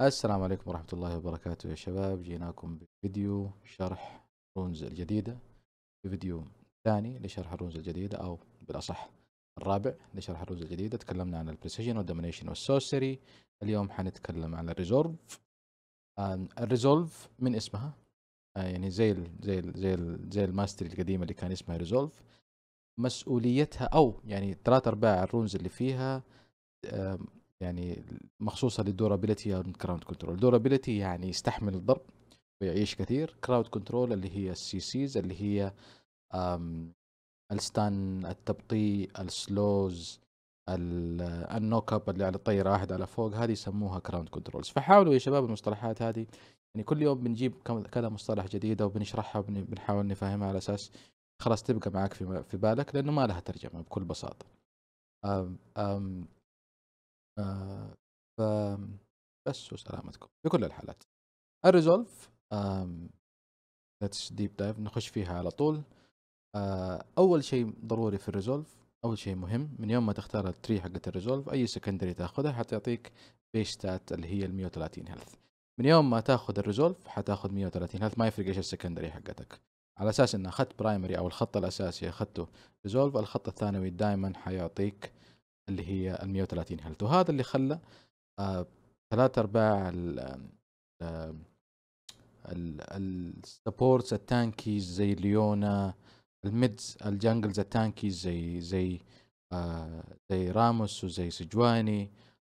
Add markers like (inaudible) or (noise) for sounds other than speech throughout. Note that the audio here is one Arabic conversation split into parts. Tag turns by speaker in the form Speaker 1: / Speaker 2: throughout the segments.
Speaker 1: السلام عليكم ورحمة الله وبركاته يا شباب جيناكم بفيديو شرح رونز الجديدة بفيديو ثاني لشرح الرونز الجديدة أو بالأصح الرابع لشرح الرونز الجديدة تكلمنا عن البريسيجن والدومينيشن والسورسري اليوم حنتكلم عن الريزولف الريزولف من اسمها آه، يعني زي ال زي ال زي زي الماستري القديمة اللي كان اسمها ريزولف مسؤوليتها أو يعني ثلاث أرباع الرونز اللي فيها يعني مخصوصه للدورابيلتي او الكراود كنترول الدورابيلتي يعني يستحمل الضرب ويعيش كثير كراود كنترول اللي هي السي سيز اللي هي الستان التبطيء السلوز آه، النوك اب اللي على الطيره واحد على فوق هذه يسموها كراوند كنترولز فحاولوا يا شباب المصطلحات هذه يعني كل يوم بنجيب كذا مصطلح جديده وبنشرحها وبنحاول نفهمها على اساس خلاص تبقى معك في في بالك لانه ما لها ترجمه بكل بساطه أم أم آه، ف بس وسلامتكم في كل الحالات الريزولف ليتس ديب دايف نخش فيها على طول آه، اول شيء ضروري في الريزولف اول شيء مهم من يوم ما تختار التري حقت الريزولف اي سكندري تاخذها حتعطيك بيش ستات اللي هي ال 130 هيلث من يوم ما تاخذ الريزولف حتاخذ 130 هيلث ما يفرق ايش السكندري حقتك على اساس ان اخذت برايمري او الخط الاساسي اخذته ريزولف الخط الثانوي دائما حيعطيك اللي هي ال 130 هرتز وهذا اللي خلى آه، ثلاث ارباع السبورتس التانكيز زي ليونا الميدز الجانجلز التانكيز زي زي آه زي راموس وزي سجواني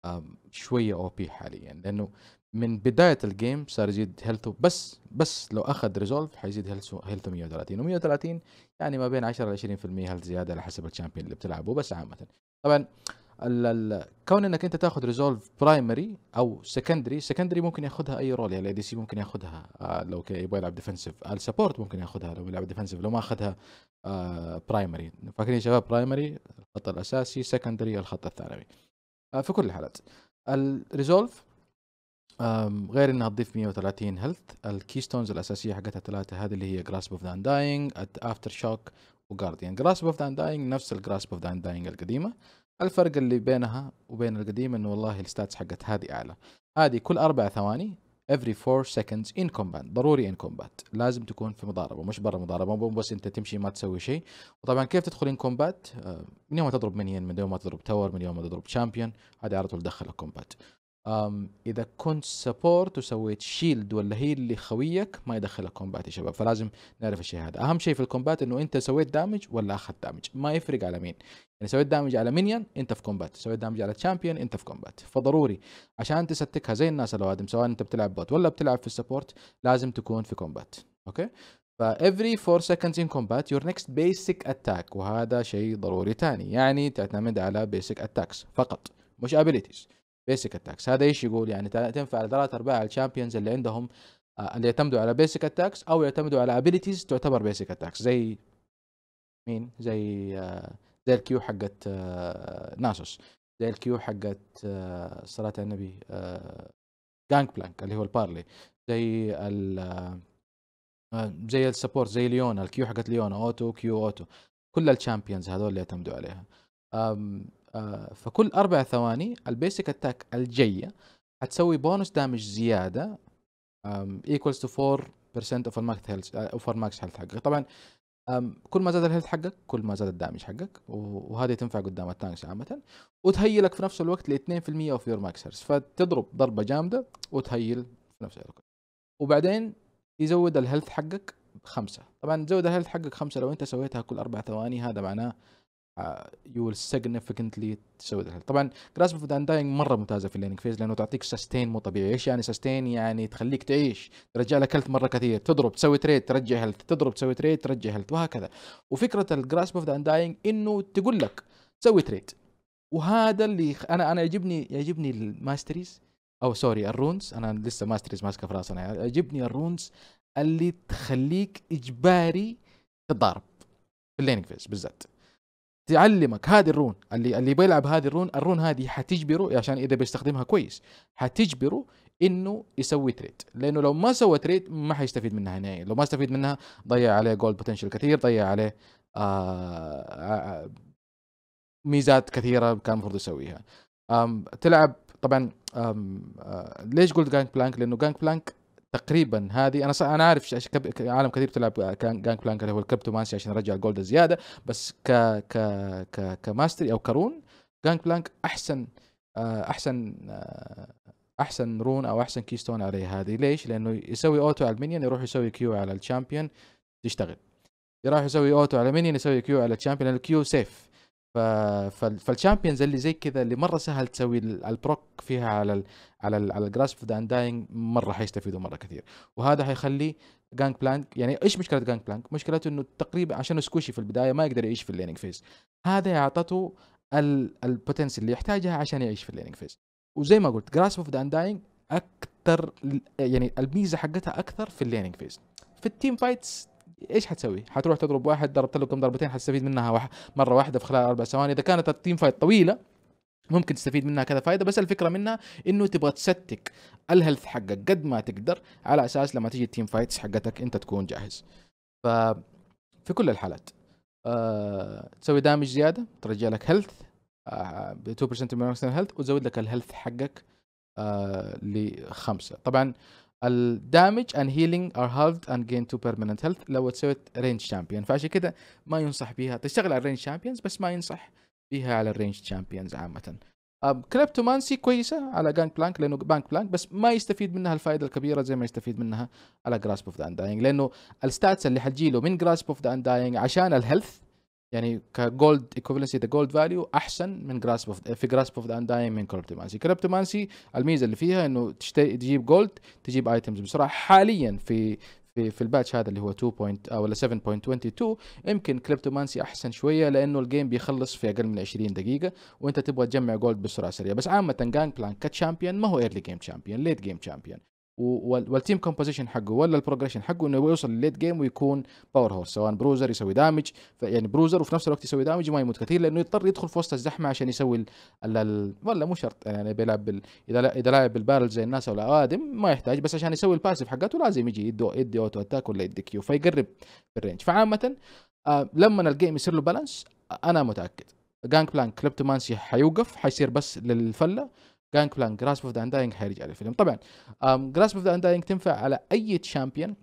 Speaker 1: آه شويه او بي حاليا لانه من بدايه الجيم صار يزيد هيلثه بس بس لو اخذ ريزولف حيزيد هيلثه 130 و130 يعني ما بين 10 ل 20% هيلث زياده على حسب الشامبيون اللي بتلعبه بس عامه طبعا كون انك انت تاخذ ريزولف برايمري او سكندري سكندري ممكن ياخذها اي رول يعني دي آه، سي ممكن ياخذها لو يبغى يلعب ديفنسيف السبورت ممكن ياخذها لو يلعب ديفنسيف لو ما اخذها برايمري آه، فاكرين يا شباب برايمري الخط الاساسي سكندري الخط الثانوي آه، في كل الحالات الريزولف غير انها تضيف 130 هيلث الكيستونز الاساسيه حقتها الثلاثه هذه اللي هي جراسب اوف ذا داينج افتر شوك وجارديان جراسب اوف ذا داينج نفس الجراسب اوف ذا داينج القديمه الفرق اللي بينها وبين القديم انه والله الستاتس حقت هذه اعلى هذه كل اربع ثواني every 4 seconds in combat ضروري in combat لازم تكون في مضاربه مش برا مضاربه مو بس انت تمشي ما تسوي شيء وطبعا كيف تدخل in combat آه، من يوم ما تضرب منين من يوم ما تضرب تاور من يوم ما تضرب شامبيون هذه على طول دخلك combat اذا كنت سبورت وسويت شيلد ولا هي اللي خويك ما يدخلك كومبات يا شباب فلازم نعرف الشيء هذا اهم شيء في الكومبات انه انت سويت دامج ولا اخذت دامج ما يفرق على مين يعني سويت دامج على مينيون انت في كومبات سويت دامج على تشامبيون انت في كومبات فضروري عشان تستكها زي الناس الأوادم سواء انت بتلعب بوت ولا بتلعب في السبورت لازم تكون في كومبات اوكي فا every 4 seconds in combat your next basic attack وهذا شيء ضروري ثاني يعني تعتمد على basic attacks فقط مش abilities بيسك اتاكس هذا ايش يقول يعني تنفع لثلاث ارباع الشامبيونز اللي عندهم آه، اللي يعتمدوا على بيسك اتاكس او يعتمدوا على ابيلتيز تعتبر بيسك اتاكس زي مين زي آه، زي الكيو حقت آه، ناسوس زي الكيو حقت صلاة النبي جانك بلانك اللي هو البارلي زي ال زي السبورت زي ليونا الكيو حقت ليونا اوتو كيو اوتو كل الشامبيونز هذول اللي يعتمدوا عليها آه، فكل اربع ثواني البيسك اتاك الجايه حتسوي بونس دامج زياده ايكوالز تو 4% اوف الماكس هيلث اوف الماكس هيلث حقك طبعا كل ما زاد الهيلث حقك كل ما زاد الدامج حقك وهذه تنفع قدام التانكس عامه وتهيلك في نفس الوقت ل 2% اوف يور ماكس هيلث فتضرب ضربه جامده وتهيل في نفس الوقت وبعدين يزود الهيلث حقك خمسة طبعا تزود الهيلث حقك خمسة لو انت سويتها كل اربع ثواني هذا معناه يو ويل سيجنفكنتلي تسوي ذلك طبعا جراسب اوف داينج مره ممتازه في اللينك فيز لانه تعطيك سستين مو طبيعي ايش يعني سستين يعني تخليك تعيش ترجع لك هيلث مره كثير تضرب تسوي تريد ترجع هيلث تضرب تسوي تريد ترجع هيلث وهكذا وفكره الجراسب اوف داينج انه تقول لك سوي تريد وهذا اللي انا انا يعجبني يعجبني الماستريز او سوري الرونز انا لسه ماستريز ماسكه في راسنا يعجبني الرونز اللي تخليك اجباري تتضارب في اللينك فيز بالذات تعلمك هذه الرون اللي اللي بيلعب هذه الرون الرون هذه حتجبره عشان اذا بيستخدمها كويس حتجبره انه يسوي تريد لانه لو ما سوى تريد ما حيستفيد منها نهائيا لو ما استفيد منها ضيع عليه جولد بوتنشل كثير ضيع عليه آه، آه، آه، ميزات كثيره كان المفروض يسويها تلعب طبعا ليش قلت جانك بلانك لانه جانك بلانك تقريبا هذه انا انا عارف عالم كثير تلعب كان بلانك اللي هو ماسي عشان يرجع الجولد زياده بس ك ك ك كماستري او كرون جانك بلانك احسن آه، احسن آه، احسن رون او احسن كيستون عليه هذه ليش؟ لانه يسوي اوتو على المنيون يروح يسوي كيو على الشامبيون تشتغل يروح يسوي اوتو على المنيون يسوي كيو على الشامبيون الكيو سيف ف... فالشامبيونز اللي زي كذا اللي مره سهل تسوي البروك فيها على ال... على الـ على الجراس اوف ذا داينج مره حيستفيدوا مره كثير وهذا حيخلي جانج بلانك يعني ايش مشكله جانج بلانك؟ مشكلته انه تقريبا عشان سكوشي في البدايه ما يقدر يعيش في الليننج فيز هذا اعطته البوتنسي اللي يحتاجها عشان يعيش في الليننج فيز وزي ما قلت جراس اوف ذا داينج اكثر يعني الميزه حقتها اكثر في الليننج فيز في التيم فايتس ايش حتسوي؟ حتروح تضرب واحد ضربت له كم ضربتين حتستفيد منها واحد مره واحده في خلال اربع ثواني اذا كانت التيم فايت طويله ممكن تستفيد منها كذا فائده بس الفكره منها انه تبغى تستك الهيلث حقك قد ما تقدر على اساس لما تيجي التيم فايتس حقتك انت تكون جاهز ف في كل الحالات أه... تسوي دامج زياده ترجع لك هيلث آه، ب 2% من هيلث وتزود لك الهيلث حقك أه... لخمسه طبعا الدامج اند هيلينج ار هالفد اند جين تو بيرمننت هيلث لو سويت رينج شامبيون فعشان كذا ما ينصح بيها تشتغل على الرينج شامبيونز بس ما ينصح بها على الرينج تشامبيونز عامه كليبتومانسي كويسه على جانك بلانك لانه بانك بلانك بس ما يستفيد منها الفائده الكبيره زي ما يستفيد منها على جراسب اوف ذا انداينج لانه الستاتس اللي حتجي له من جراسب اوف ذا انداينج عشان الهيلث يعني كجولد ايكوفلنسي ذا جولد فاليو احسن من جراسب اوف في جراسب اوف ذا انداينج من كريبتو مانسي الميزه اللي فيها انه تشتري تجيب جولد تجيب ايتمز بسرعه حاليا في في في الباتش هذا اللي هو 2. او 7.22 يمكن كليبتومانسي احسن شويه لانه الجيم بيخلص في اقل من 20 دقيقه وانت تبغى تجمع جولد بسرعه سريعه بس عامه جانج بلانك كتشامبيون ما هو ايرلي جيم تشامبيون ليت جيم تشامبيون والتيم كومبوزيشن حقه ولا البروجريشن حقه انه يوصل لليت جيم ويكون باور هورس سواء بروزر يسوي دامج يعني بروزر وفي نفس الوقت يسوي دامج وما يموت كثير لانه يضطر يدخل في وسط الزحمه عشان يسوي ال... ال... ولا مو شرط يعني بيلعب بال... اذا اذا لاعب بالبارل زي الناس ولا ادم ما يحتاج بس عشان يسوي الباسف حقته لازم يجي يدي يدي اوتو اتاك ولا يدي كيو فيقرب في الرينج فعامه آه لما الجيم يصير له بالانس انا متاكد جانج بلانك كليبتومانسي حيوقف حيصير بس للفله جانكلان جراسب اوف ذا اندينج حيرجع للفيلم طبعا جراسب اوف ذا اندينج تنفع على اي تشامبيون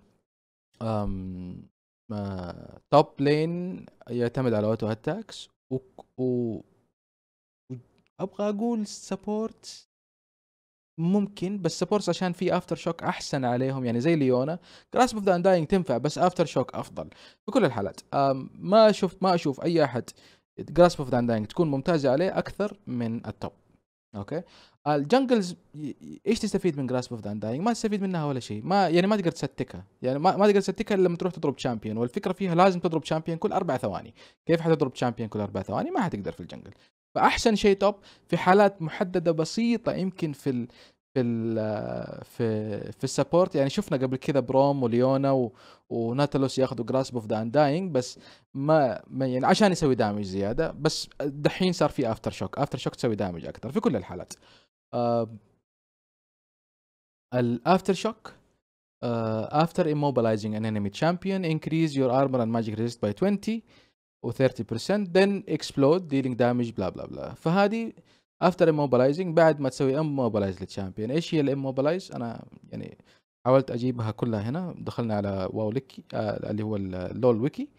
Speaker 1: توب لين يعتمد على اوتو اتاكس و, و... ابغى اقول سبورت ممكن بس سبورتس عشان في افتر شوك احسن عليهم يعني زي ليونا كراس اوف ذا اندينج تنفع بس افتر شوك افضل في كل الحالات ما اشوف ما اشوف اي احد كراس اوف ذا اندينج تكون ممتازه عليه اكثر من التوب اوكي آه، الجنجلز ايش تستفيد من جراس اوف ذا ما تستفيد منها ولا شيء ما يعني ما تقدر تستكها يعني ما, ما تقدر تستكها الا لما تروح تضرب شامبيون والفكره فيها لازم تضرب شامبيون كل اربع ثواني كيف حتضرب شامبيون كل اربع ثواني ما حتقدر في الجنجل فاحسن شيء توب في حالات محدده بسيطه يمكن في ال... في الـ في في السبورت يعني شفنا قبل كذا بروم وليونا و... وناتالوس ياخذوا جراسب اوف ذا انداينج بس ما... ما يعني عشان يسوي دامج زياده بس دحين صار في افتر شوك افتر شوك تسوي دامج اكثر في كل الحالات الافتر شوك uh, after immobilizing an enemy champion increase your armor and magic resist by 20 و 30% then explode dealing damage بلا بلا بلا فهذه افتر immobilizing بعد ما تسوي immobilize للشامبيون ايش هي الاموبلايز انا يعني حاولت اجيبها كلها هنا دخلنا على واو ليكي آه، اللي هو اللول ويكي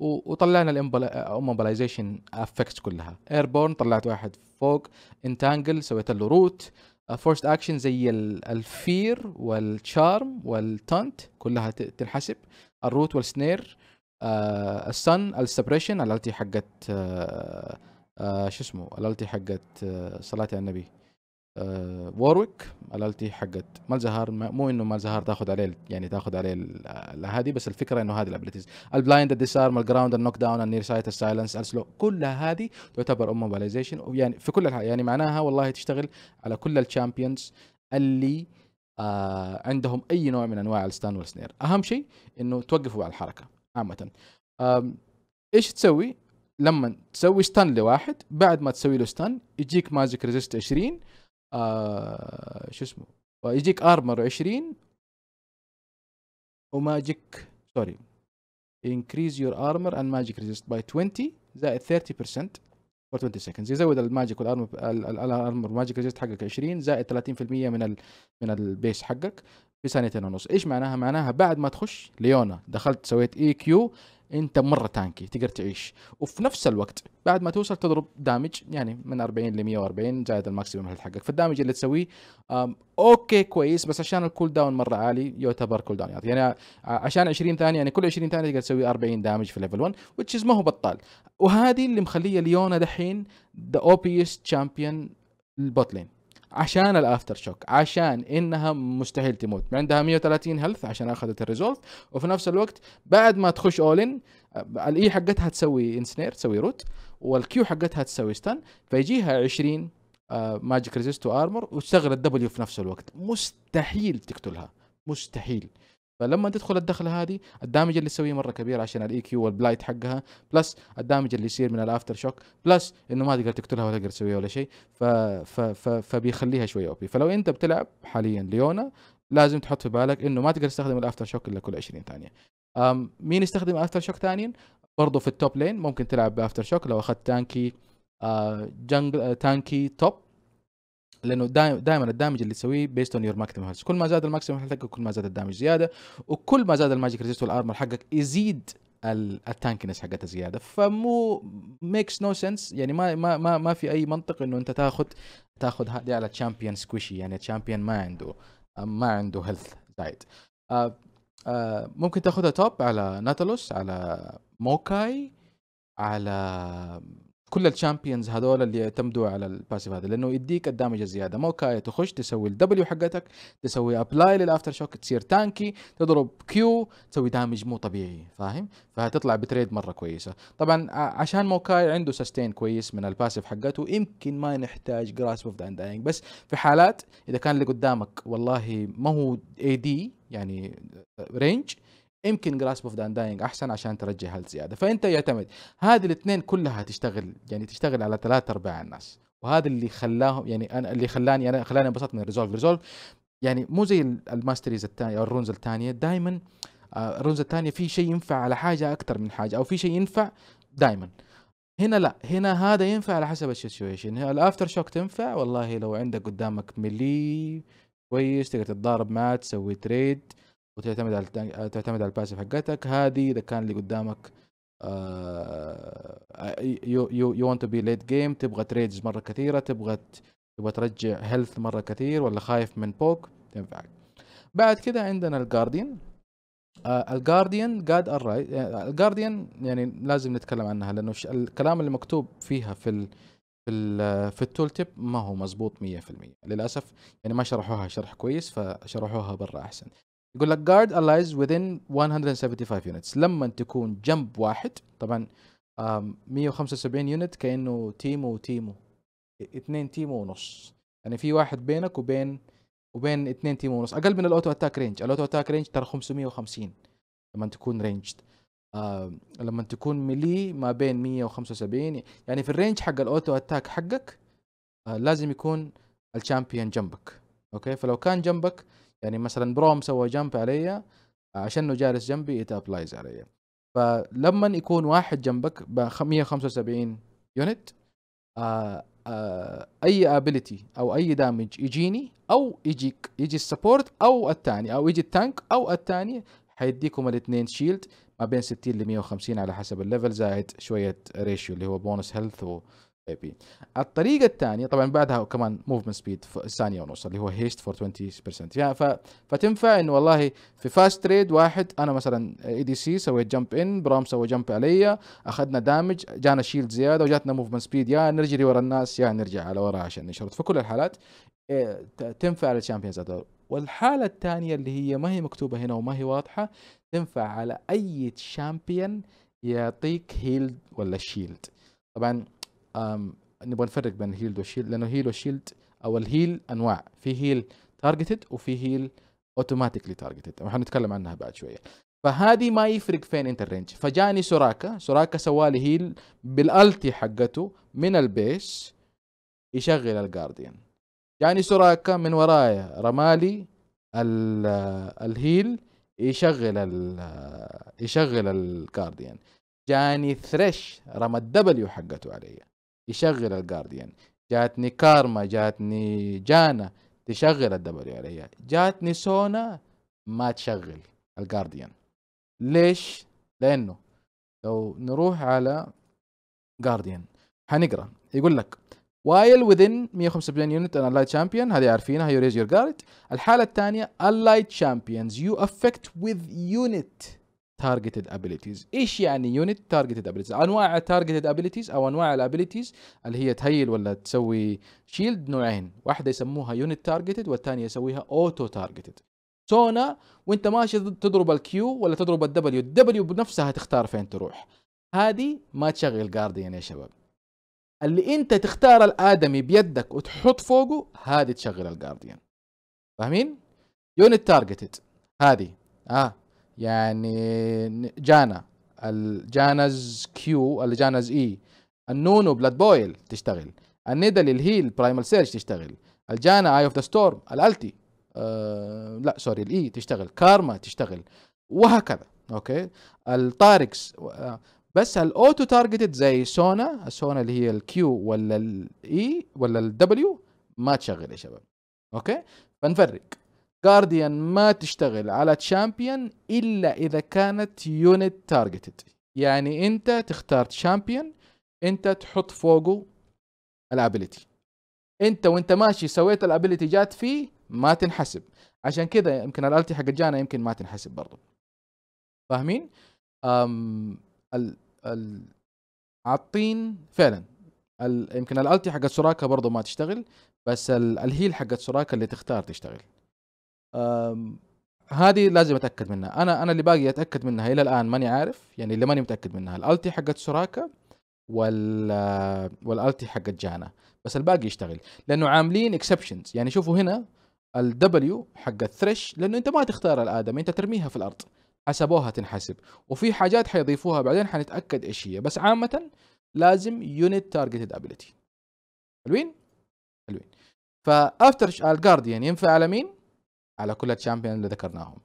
Speaker 1: وطلعنا الاموبلايزيشن افكتس آه، كلها ايربورن طلعت واحد فوق انتانجل سويت له روت فورست اكشن زي الفير والشارم والتانت كلها تنحسب الروت والسنير السن السبريشن الالتي حقت آه، آه شو اسمه الالتي حقت آه، صلاه صلاتي على النبي آه وورويك الالتي حقت مالزهار مو انه مالزهار تاخذ عليه يعني تاخذ عليه هذه بس الفكره انه هذه الابيلتيز البلايند الديسارم الجراوند النوك داون النير سايت السايلنس السلو كلها هذه تعتبر ام موبيلايزيشن يعني في كل الحالة يعني معناها والله تشتغل على كل الشامبيونز اللي آه عندهم اي نوع من انواع الستان والسنير اهم شيء انه توقفوا على الحركه عامه ايش تسوي لما تسوي ستان لواحد بعد ما تسوي له ستان يجيك ماجيك ريزيست 20 آه شو اسمه آه، يجيك ارمر 20 وماجيك سوري increase your armor and magic resist by 20 زائد 30% for 20 seconds يزود الماجيك والارمر الارمر ماجيك ريزيست حقك 20 زائد 30% من من البيس حقك في ثانيتين ونص ايش معناها معناها بعد ما تخش ليونا دخلت سويت اي e كيو انت مره تانكي تقدر تعيش وفي نفس الوقت بعد ما توصل تضرب دامج يعني من 40 ل 140 زائد الماكسيمم هيلث حقك فالدامج اللي تسويه اوكي كويس بس عشان الكول داون مره عالي يعتبر كول داون يعني عشان 20 ثانيه يعني كل 20 ثانيه تقدر تسوي 40 دامج في ليفل 1 وتشيز ما هو بطال وهذه اللي مخليه ليونا دحين ذا او بي اس تشامبيون البوت لين عشان الافتر شوك عشان انها مستحيل تموت عندها 130 هيلث عشان اخذت الريزولف وفي نفس الوقت بعد ما تخش اولين آه، الاي e حقتها تسوي انسنير تسوي روت والكيو حقتها تسوي ستان فيجيها 20 ماجيك ريزيست وارمر وتشتغل الدبليو في نفس الوقت مستحيل تقتلها مستحيل فلما تدخل الدخله هذه الدامج اللي تسويه مره كبير عشان الاي كيو والبلايت حقها بلس الدامج اللي يصير من الافتر شوك بلس انه ما تقدر تقتلها ولا تقدر تسويها ولا شيء ف... ف... ف... فبيخليها شويه اوبي فلو انت بتلعب حاليا ليونا لازم تحط في بالك انه ما تقدر تستخدم الافتر شوك الا كل 20 ثانيه أم مين يستخدم افتر شوك ثانيا برضه في التوب لين ممكن تلعب بافتر شوك لو اخذت تانكي آه جنجل آه تانكي توب لانه دائما الدامج اللي تسويه بيست اون يور ماكسيمم هيلث كل ما زاد الماكسيمم هيلث حقك كل ما زاد الدامج زياده وكل ما زاد الماجيك ريزيست والارمر حقك يزيد التانكنس حقتها زياده فمو ميكس نو سنس يعني ما ما ما, ما في اي منطق انه انت تاخذ تاخذ هذه على تشامبيون سكويشي يعني تشامبيون ما عنده ما عنده هيلث زايد آه، آه، ممكن تاخذها توب على ناتالوس على موكاي على كل الشامبيونز هذول اللي يعتمدوا على الباسيف هذا لانه يديك الدامج الزياده موكاية تخش تسوي الدبليو حقتك تسوي ابلاي للافتر شوك تصير تانكي تضرب كيو تسوي دامج مو طبيعي فاهم فهتطلع بتريد مره كويسه طبعا عشان موكاي عنده سستين كويس من الباسيف حقته يمكن ما نحتاج جراس اوف ذا بس في حالات اذا كان اللي قدامك والله ما هو اي دي يعني رينج يمكن جراسب اوف ذا اندينج احسن عشان ترجع هيلث زياده فانت يعتمد هذه الاثنين كلها تشتغل يعني تشتغل على ثلاث ارباع الناس وهذا اللي خلاهم يعني انا اللي خلاني انا خلاني انبسطت من الريزولف ريزولف يعني مو زي الماستريز الثانيه او الرونز الثانيه دائما الرونز آه، الثانيه في شيء ينفع على حاجه اكثر من حاجه او في شيء ينفع دائما هنا لا هنا هذا ينفع على حسب السيتويشن الافتر شوك تنفع والله لو عندك قدامك ملي كويس تقدر تتضارب معاه تسوي تريد وتعتمد على آه، تعتمد على الباسف حقتك هذه اذا كان اللي قدامك يو يو يو ونت تو بي ليت جيم تبغى تريدز مره كثيره تبغى تبغى ترجع هيلث مره كثير ولا خايف من بوك تنفعك بعد كده عندنا الجارديان الجارديان جاد الرايت الجارديان يعني لازم نتكلم عنها لانه الكلام اللي مكتوب فيها في ال في في التول تيب ما هو مظبوط 100% للاسف يعني ما شرحوها شرح كويس فشرحوها برا احسن يقول لك guard allies within 175 units لما تكون جنب واحد طبعا 175 يونت كانه تيمو وتيمو اثنين تيمو ونص يعني في واحد بينك وبين وبين اثنين تيمو ونص اقل من الاوتو اتاك رينج الاوتو اتاك رينج ترى 550 لما تكون رينجد لما تكون ملي ما بين 175 يعني في الرينج حق الاوتو اتاك حقك آه، لازم يكون الشامبيون جنبك اوكي فلو كان جنبك يعني مثلا بروم سوى جامب علي عشان جالس جنبي يتابلايز علي فلما يكون واحد جنبك ب 175 يونت آه، آه، اي ابيلتي او اي دامج يجيني او يجيك يجي السبورت او الثاني او يجي التانك او الثاني حيديكم الاثنين شيلد ما بين 60 ل 150 على حسب الليفل زائد شويه ريشيو اللي هو بونس هيلث و اي بي الطريقه الثانيه طبعا بعدها كمان موفمنت سبيد ثانيه ونص اللي هو هيست فور 20% يعني ف... فتنفع انه والله في فاست تريد واحد انا مثلا اي دي سي سويت جمب ان برام سوى جمب علي اخذنا دامج جانا شيلد زياده وجاتنا موفمنت سبيد يا نرجري ورا الناس يا نرجع على ورا عشان نشرط في كل الحالات إيه، تنفع للشامبيونز هذول والحالة الثانية اللي هي ما هي مكتوبة هنا وما هي واضحة تنفع على أي شامبيون يعطيك هيلد ولا شيلد طبعا نبغى نفرق بين هيلد وشيلد لانه هيل وشيلد او الهيل انواع في هيل تارجتد وفي هيل اوتوماتيكلي تارجتد وحنتكلم عنها بعد شويه فهذه ما يفرق فين انت الرينج فجاني سوراكا سوراكا سوالي هيل بالالتي حقته من البيس يشغل الجارديان جاني سوراكا من ورايا رمالي الهيل يشغل ال يشغل الجارديان جاني ثريش رمى الدبليو حقته علي يشغل الجارديان يعني. جاتني كارما جاتني جانا تشغل الدبليو ال اي جاتني سونا ما تشغل الجارديان يعني. ليش؟ لانه لو نروح على جارديان يعني. حنقرا يقول لك وايل within 175 يونت ان allied champion هذه عارفينها you raise your guard الحالة الثانية allied champions you affect with unit تارجتد ابيليتيز ايش يعني يونت تارجتد ابيليتيز انواع التارجتد ابيليتيز او انواع الابيليتيز اللي هي تهيل ولا تسوي شيلد نوعين واحده يسموها يونت تارجتد والثانيه يسويها اوتو تارجتد سونا وانت ماشي تضرب الكيو ولا تضرب الدبليو الدبليو بنفسها تختار فين تروح هذه ما تشغل جارديان يا شباب اللي انت تختار الادمي بيدك وتحط فوقه هذه تشغل الجارديان فاهمين يونت تارجتد هذه اه يعني جانا الجانز كيو الجانز اي e. النونو بلاد بويل تشتغل النيدل الهيل برايمال سيرش تشتغل الجانا اي اوف ذا ستورم الالتي آه لا سوري الاي e تشتغل كارما تشتغل وهكذا اوكي الطاركس آه، بس الاوتو تارجتد زي سونا السونا اللي هي الكيو ولا الاي e ولا الدبليو ما تشغل يا شباب اوكي فنفرق جارديان ما تشتغل على تشامبيون الا اذا كانت يونت تارجتد يعني انت تختار تشامبيون انت تحط فوقه الابيلتي انت وانت ماشي سويت الابيلتي جات فيه ما تنحسب عشان كذا يمكن الالتي حق جانا يمكن ما تنحسب برضه فاهمين أم ال ال عطين فعلا ال يمكن الالتي حقت سوراكا برضه ما تشتغل بس الهيل حقت سوراكا اللي تختار تشتغل هذه لازم اتاكد منها انا انا اللي باقي اتاكد منها الى الان ماني عارف يعني اللي ماني متاكد منها الالتي حقت سوراكا وال والالتي حقت جانا بس الباقي يشتغل لانه عاملين اكسبشنز يعني شوفوا هنا الدبليو حق الثريش لانه انت ما تختار الادمي انت ترميها في الارض حسبوها تنحسب وفي حاجات حيضيفوها بعدين حنتاكد ايش هي بس عامه لازم يونت تارجتد ابيلتي حلوين حلوين فافتر الجارديان ينفع على مين على كل الشامبيون اللي ذكرناهم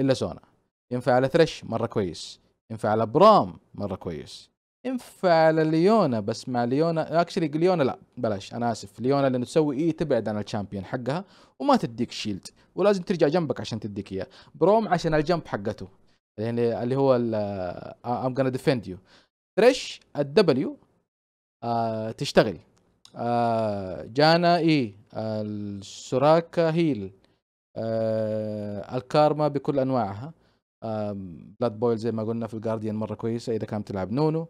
Speaker 1: الا سونا ينفع على ثريش مره كويس ينفع على برام مره كويس ينفع على ليونا بس مع ليونا اكشلي ليونا لا بلاش انا اسف ليونا لانه تسوي ايه تبعد عن الشامبيون حقها وما تديك شيلد ولازم ترجع جنبك عشان تديك اياه بروم عشان الجنب حقته يعني اللي هو ام آه، gonna ديفند يو ثريش الدبليو آه تشتغل آه جانا اي آه، السراكة هيل آه الكارما بكل انواعها آه بلاد بويل زي ما قلنا في الجارديان مره كويسه اذا كانت تلعب نونو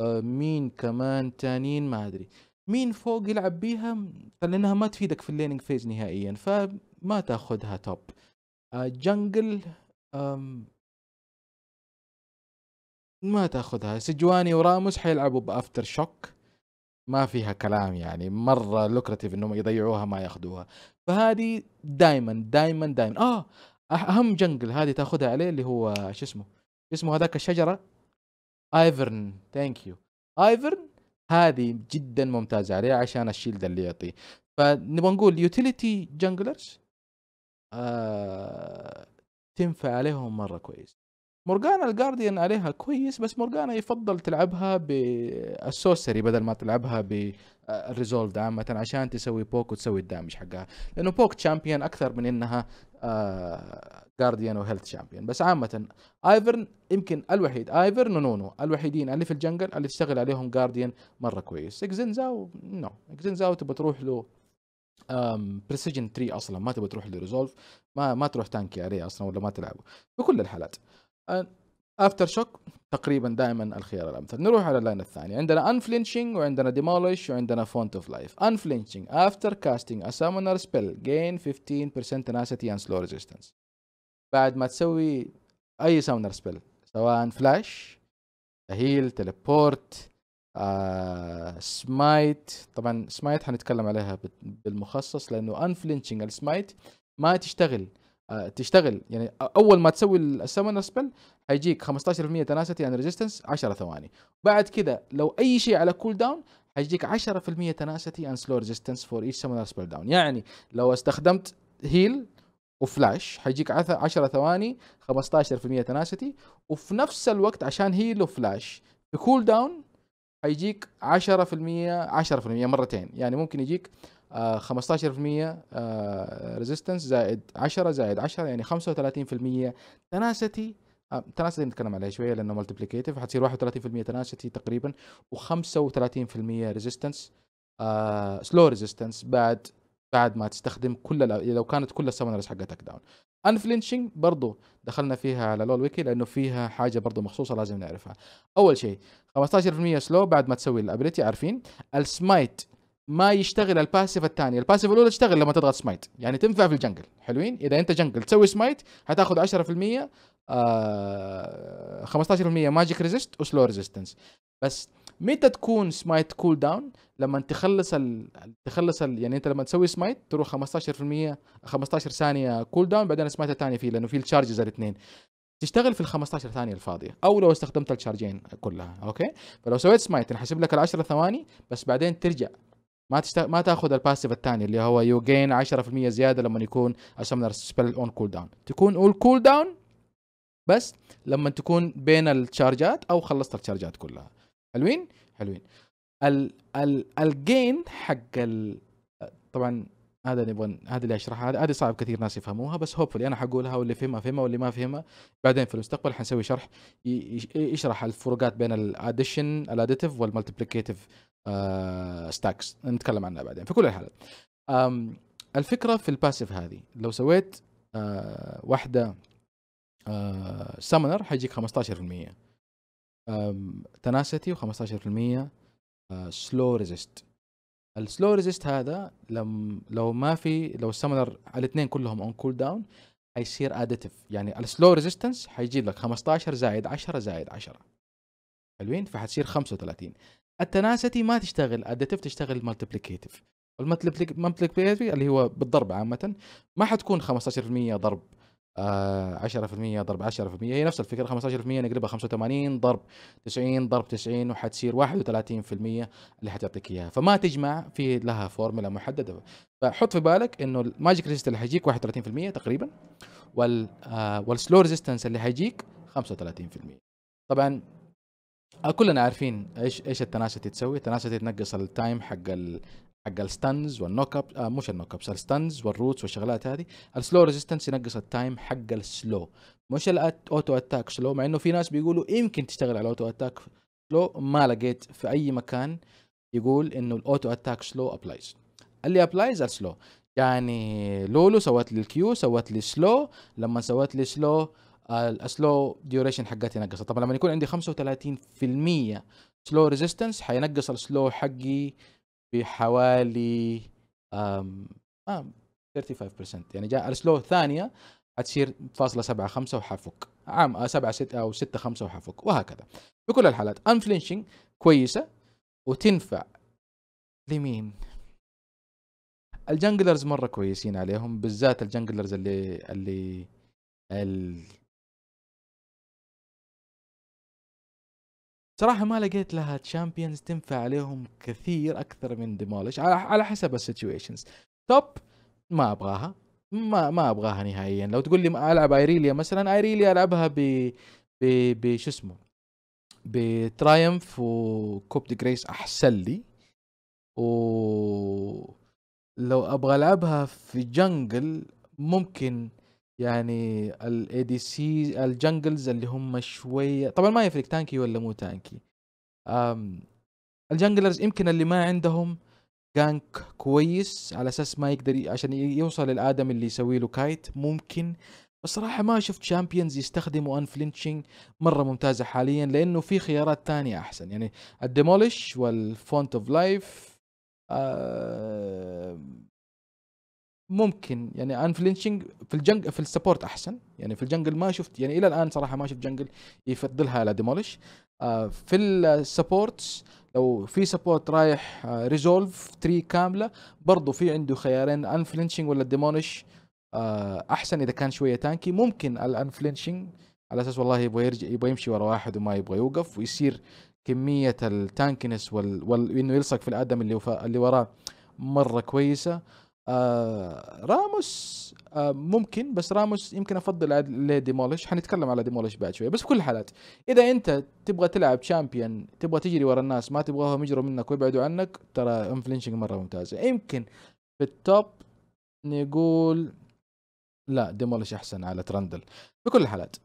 Speaker 1: آه مين كمان تانين ما ادري مين فوق يلعب بيها لانها ما تفيدك في الليننج فيز نهائيا فما تاخذها توب آه جنجل ما تاخذها سجواني وراموس حيلعبوا بافتر شوك ما فيها كلام يعني مره لوكرتيف انهم يضيعوها ما ياخذوها فهذه دائما دائما دائما آه،, اه اهم جنجل هذه تاخذها عليه اللي هو شو اسمه شو اسمه هذاك الشجره ايفرن ثانك يو ايفرن هذه جدا ممتازه عليه عشان الشيلد اللي يعطيه فنبغى نقول يوتيليتي جنجلرز آه تنفع عليهم مره كويس مورجانا الجارديان عليها كويس بس مورجانا يفضل تلعبها بالسوسري بدل ما تلعبها بالريزولد آه، عامة عشان تسوي بوك وتسوي الدامج حقها لانه بوك تشامبيون اكثر من انها جارديان وهيلث تشامبيون بس عامة ايفرن يمكن الوحيد ايفرن ونونو الوحيدين اللي في الجنجل اللي تشتغل عليهم جارديان مرة كويس اكزنزاو نو اكزنزاو تبى تروح له بريسيجن 3 اصلا ما تبى تروح لريزولف ما ما تروح تانكي عليه اصلا ولا ما تلعبه بكل الحالات افتر آه، شوك تقريبا دائما الخيار الامثل نروح على اللاين الثاني عندنا انفلينشينج وعندنا ديمولش وعندنا فونت اوف لايف انفلينشينج افتر كاستنج ا سامونر سبيل جين 15% تناسيتي اند سلو ريزيستنس بعد ما تسوي اي سامونر سبيل سواء فلاش هيل تليبورت آه، سمايت طبعا سمايت حنتكلم عليها بالمخصص لانه انفلينشينج السمايت ما تشتغل آه، تشتغل يعني اول ما تسوي السمنر سبل هيجيك 15% تناسيتي اند ريزيستنس 10 ثواني بعد كذا لو اي شيء على كول داون هيجيك 10% تناسيتي اند سلو ريزيستنس فور ايتش سمنر سبل داون يعني لو استخدمت هيل وفلاش حيجيك 10 ثواني 15% تناسيتي وفي نفس الوقت عشان هيل وفلاش في كول داون حيجيك 10% 10% مرتين يعني ممكن يجيك 15% آه، ريزيستنس آه، زائد 10 زائد 10 يعني 35% تناستي تناستي نتكلم عليها شويه لانه ملتبليكيتيف حتصير 31% تناستي تقريبا و35% ريزيستنس سلو ريزيستنس بعد بعد ما تستخدم كل لو كانت كل السمنرز حقتك داون انفلينشنج برضو دخلنا فيها على لول ويكي لانه فيها حاجه برضو مخصوصه لازم نعرفها اول شيء 15% سلو بعد ما تسوي الابيلتي عارفين السمايت ما يشتغل الباسيف الثاني الباسيف الاولى تشتغل لما تضغط سمايت، يعني تنفع في الجنجل، حلوين؟ اذا انت جنجل تسوي سمايت حتاخذ 10% آه 15% ماجيك ريزيست وسلو ريزيستنس، بس متى تكون سمايت كول داون؟ لما تخلص ال... تخلص ال... يعني انت لما تسوي سمايت تروح 15% 15 ثانيه كول داون بعدين السمايت الثانيه فيه لانه في الشارجز الاثنين. تشتغل في ال 15 ثانية الفاضية أو لو استخدمت الشارجين كلها أوكي فلو سويت سمايت تنحسب لك ال 10 ثواني بس بعدين ترجع ما تشت... ما تاخذ الباسيف الثاني اللي هو يو جين 10% زياده لما يكون السمنر سبيل اون كول داون تكون اول كول داون بس لما تكون بين التشارجات او خلصت التشارجات كلها حلوين حلوين ال ال الجين حق ال طبعا هذا نبغى هذا اللي اشرحها هذا هذه صعب كثير ناس يفهموها بس هوبفلي انا حقولها واللي فهمها فهمها واللي ما فهمها بعدين في المستقبل حنسوي شرح يشرح الفروقات بين الاديشن الاديتيف والمالتيبليكيتيف ستاكس آه، نتكلم عنها بعدين في كل الحالات الفكره في الباسيف هذه لو سويت آه، واحده سامنر آه، حيجيك 15% تناستي و15% سلو ريزيست السلو ريزيست هذا لم لو ما في لو السمنر الاثنين كلهم اون كول داون حيصير اديتيف يعني السلو ريزيستنس حيجيب لك 15 زائد 10 زائد 10 حلوين فحتصير 35 التناسيتي ما تشتغل اديتيف تشتغل مالتيبليكيتيف المالتيبليكيتيف اللي هو بالضرب عامه ما حتكون 15% ضرب 10% آه، ضرب 10% هي نفس الفكره 15% نقلبها 85 ضرب 90 ضرب 90 وحتصير 31% اللي حتعطيك اياها فما تجمع في لها فورمولا محدده فحط في بالك انه الماجيك ريزيست اللي حيجيك 31% تقريبا وال آه، والسلو ريزيستنس اللي حيجيك 35% طبعا آه، كلنا عارفين ايش ايش التناشة تسوي التناشة تنقص التايم حق ال... حق الستنز والنوك اب آه مش النوك ابس الستنز والروتس والشغلات هذه السلو ريزيستنس ينقص التايم حق السلو مش الاوتو اتاك سلو مع انه في ناس بيقولوا يمكن تشتغل على اوتو اتاك سلو ما لقيت في اي مكان يقول انه الاوتو اتاك سلو ابلايز اللي ابلايز السلو يعني لولو سوت لي الكيو سوت لي سلو لما سوت لي سلو السلو ديوريشن حقتي نقصت طبعا لما يكون عندي 35% سلو ريزيستنس حينقص السلو حقي بحوالي أم أم 35% يعني جاء السلو الثانيه حتصير فاصلة سبعة خمسة وحفك عام آه، سبعة ستة أو ستة خمسة وحفك وهكذا في كل الحالات unflinching كويسة وتنفع لمين؟ الجنجلرز مرة كويسين عليهم بالذات الجنجلرز اللي اللي, اللي صراحه ما لقيت لها تشامبيونز تنفع عليهم كثير اكثر من ديمولش على حسب السيتويشنز توب ما ابغاها ما ما ابغاها نهائيا لو تقول لي العب ايريليا مثلا ايريليا العبها ب ب بشو اسمه بترايمف وكوب دي جريس احسن لي و لو ابغى العبها في جنجل ممكن يعني الاي دي سي الجنجلز اللي هم شويه طبعا ما يفرق تانكي ولا مو تانكي أم الجنجلرز يمكن اللي ما عندهم جانك كويس على اساس ما يقدر ي... عشان يوصل الادم اللي يسوي له كايت ممكن بس صراحه ما شفت شامبيونز يستخدموا انفلينشنج مره ممتازه حاليا لانه في خيارات تانية احسن يعني الديموليش والفونت اوف لايف ممكن يعني ان فلينشنج في الجنج في السبورت احسن يعني في الجنجل ما شفت يعني الى الان صراحه ما شفت جنجل يفضلها على ديمولش آه، في السبورت لو في سبورت رايح آه، ريزولف تري كامله برضو في عنده خيارين ان فلينشنج ولا ديمولش آه، احسن اذا كان شويه تانكي ممكن الان فلينشنج على اساس والله يبغى يرجع يبغى يمشي ورا واحد وما يبغى يوقف ويصير كميه التانكنس وانه يلصق في الادم اللي وفا... اللي وراه مره كويسه آه، راموس آه ممكن بس راموس يمكن افضل عليه ديمولش حنتكلم على ديمولش بعد شويه بس في كل الحالات اذا انت تبغى تلعب شامبيون تبغى تجري ورا الناس ما تبغاهم يجروا منك ويبعدوا عنك ترى انفلينشنج مره ممتازه يمكن في التوب نقول لا ديمولش احسن على ترندل بكل الحالات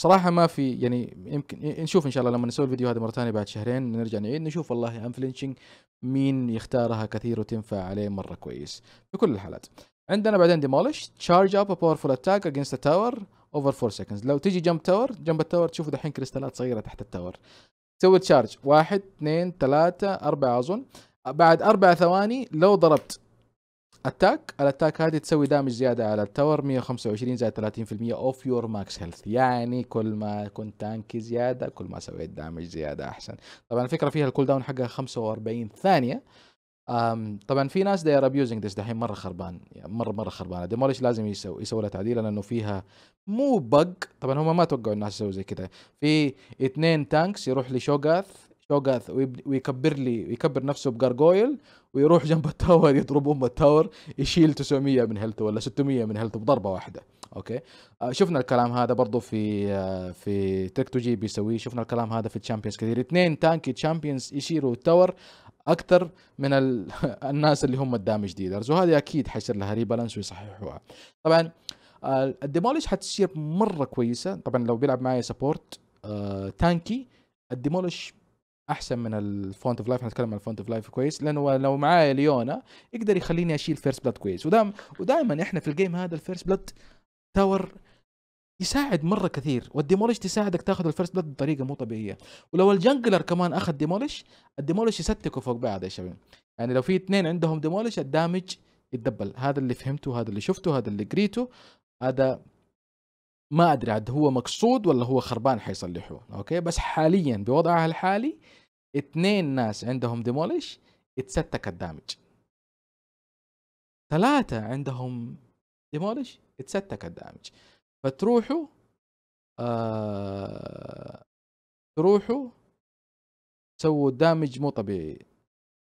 Speaker 1: صراحة ما في يعني يمكن نشوف ان شاء الله لما نسوي الفيديو هذا مرة ثانية بعد شهرين نرجع نعيد نشوف والله انفلينشنج مين يختارها كثير وتنفع عليه مرة كويس في كل الحالات عندنا بعدين ديمولش تشارج اب باورفول اتاك اجينست تاور اوفر 4 سكندز لو تجي جنب تاور جنب التاور تشوف دحين كريستالات صغيرة تحت التاور تسوي تشارج واحد اثنين ثلاثة أربعة أظن بعد أربع ثواني لو ضربت اتاك الاتاك هذه تسوي دامج زياده على التاور 125 زائد 30% اوف يور ماكس هيلث يعني كل ما كنت تانكي زياده كل ما سويت دامج زياده احسن طبعا الفكره فيها الكول داون حقها 45 ثانيه أم طبعا في ناس ار ابيوزنج ذس دحين مره خربان يعني مره مره خربانه ديموليش لازم يسوي يسوي لها تعديل لانه فيها مو بق طبعا هم ما توقعوا الناس تسوي زي كذا في اثنين تانكس يروح لشوغاث شوغاث ويكبر لي ويكبر نفسه بجارجويل ويروح جنب التاور يضرب ام التاور يشيل 900 من هيلث ولا 600 من هيلث بضربه واحده اوكي آه، شفنا الكلام هذا برضو في آه، في تك تو جي بيسويه شفنا الكلام هذا في الشامبيونز كثير اثنين تانكي تشامبيونز يشيلوا التاور اكثر من (laughs) الناس اللي هم الدامج ديلرز وهذه اكيد حيصير لها ريبالانس ويصححوها طبعا آه، الديموليش حتصير مره كويسه طبعا لو بيلعب معايا سبورت تانكي الديموليش احسن من الفونت اوف لايف هنتكلم عن الفونت اوف لايف كويس لانه لو معايا ليونا يقدر يخليني اشيل فيرست بلاد كويس ودائما ودائما احنا في الجيم هذا الفيرست بلاد تاور يساعد مره كثير والديمولش تساعدك تاخذ الفيرست بلاد بطريقه مو طبيعيه ولو الجنجلر كمان اخذ ديمولش الديمولش يستكوا فوق بعض يا شباب يعني لو في اثنين عندهم ديمولش الدامج يتدبل هذا اللي فهمته هذا اللي شفته هذا اللي قريته هذا ما ادري عاد هو مقصود ولا هو خربان حيصلحوه اوكي بس حاليا بوضعها الحالي اثنين ناس عندهم ديموليش اتستك الدامج ثلاثة عندهم ديموليش اتستك الدامج فتروحوا آه... تروحوا تسووا دامج مو طبيعي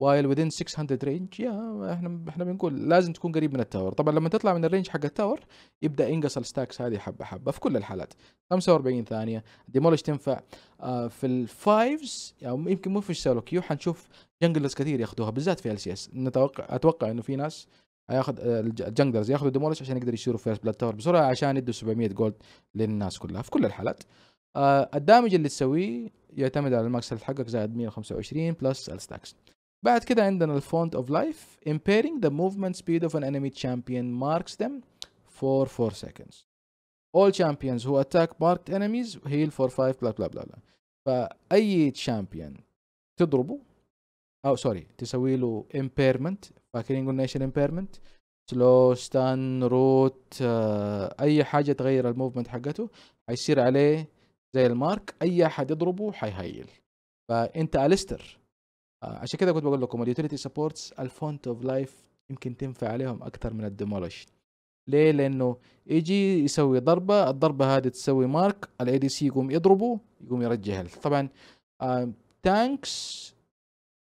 Speaker 1: وايل within 600 رينج يا احنا احنا بنقول لازم تكون قريب من التاور طبعا لما تطلع من الرينج حق التاور يبدا ينقص الستاكس هذه حبه حبه في كل الحالات 45 ثانيه ديمولش تنفع آه في الفايفز يعني يمكن مو في السولو كيو حنشوف جنجلرز كثير ياخذوها بالذات في ال سي اس نتوقع اتوقع انه في ناس هياخذ آه، الجنجلرز ياخذوا ديمولش عشان يقدروا يشيلوا فيرست بلاد تاور بسرعه عشان يدوا 700 جولد للناس كلها في كل الحالات آه الدامج اللي تسويه يعتمد على الماكس حقك زائد 125 بلس الستاكس بعد كده عندنا الفونت اوف لايف impairing the movement speed of an enemy champion marks them for 4 seconds all champions who attack marked enemies heal for 5 بلا بلا بلا فأي champion تضربه أو سوري تسوي له impairment فاكرين قلنا ايش الامبيرمنت سلو ستان روت أي حاجة تغير الموفمنت حقته حيصير عليه زي المارك أي أحد يضربه حيهيل فأنت أليستر آه، عشان كده كنت بقول لكم اليوتيليتي سبورتس الفونت اوف لايف يمكن تنفع عليهم اكثر من الديمولش ليه لانه يجي يسوي ضربه الضربه هذه تسوي مارك الاي دي سي يقوم يضربه يقوم يرجع هيلث طبعا تانكس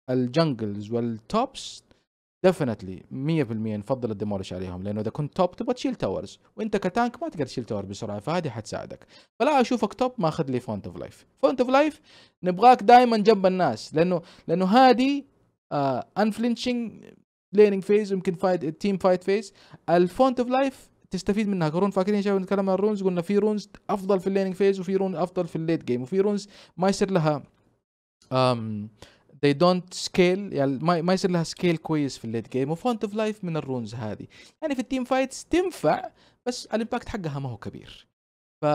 Speaker 1: الجنجلز والتوبس ديفنتلي 100% نفضل الديمولش عليهم لانه اذا كنت توب تبغى تشيل تاورز وانت كتانك ما تقدر تشيل تاور بسرعه فهذه حتساعدك فلا اشوفك توب ماخذ لي فونت اوف لايف فونت اوف لايف نبغاك دائما جنب الناس لانه لانه هذه انفلينشنج ليرنينج فيز يمكن فايت تيم فايت فيز الفونت اوف لايف تستفيد منها كرون فاكرين شباب نتكلم عن الرونز قلنا في رونز افضل في الليرنينج فيز وفي رون افضل في الليت جيم وفي رونز ما يصير لها أم they don't scale يعني ما, يصير لها سكيل كويس في الليد جيم وفونت اوف لايف من الرونز هذه يعني في التيم فايتس تنفع بس الامباكت حقها ما هو كبير ف...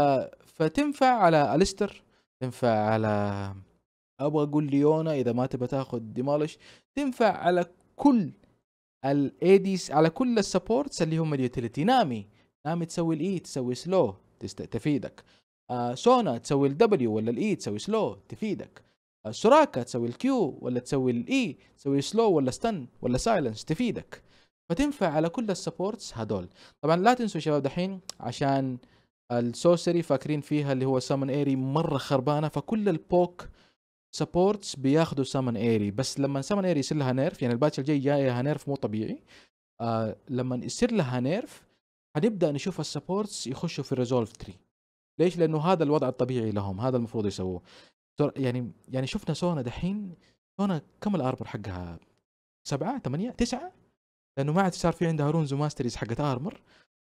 Speaker 1: فتنفع على اليستر تنفع على ابغى اقول ليونا اذا ما تبى تاخذ ديمولش تنفع على كل الايديس على كل السبورتس اللي هم اليوتيليتي نامي نامي تسوي الاي e، تسوي سلو تفيدك آه سونا تسوي الدبليو ولا الاي e، تسوي سلو تفيدك سراكه تسوي الكيو ولا تسوي الاي e، تسوي سلو ولا ستن ولا سايلنس تفيدك فتنفع على كل السبورتس هدول طبعا لا تنسوا شباب دحين عشان السوسري فاكرين فيها اللي هو سامون ايري مره خربانه فكل البوك سبورتس بياخذوا سامون ايري بس لما سامون ايري يصير لها نيرف يعني الباتش الجاي جايها نيرف مو طبيعي آه لما يصير لها نيرف هنبدا نشوف السبورتس يخشوا في ريزولف تري ليش؟ لانه هذا الوضع الطبيعي لهم هذا المفروض يسووه يعني يعني شفنا سونا دحين سونا كم الاربر حقها؟ سبعة ثمانية تسعة لانه ما عاد صار في عندها رونز وماستريز حقت ارمر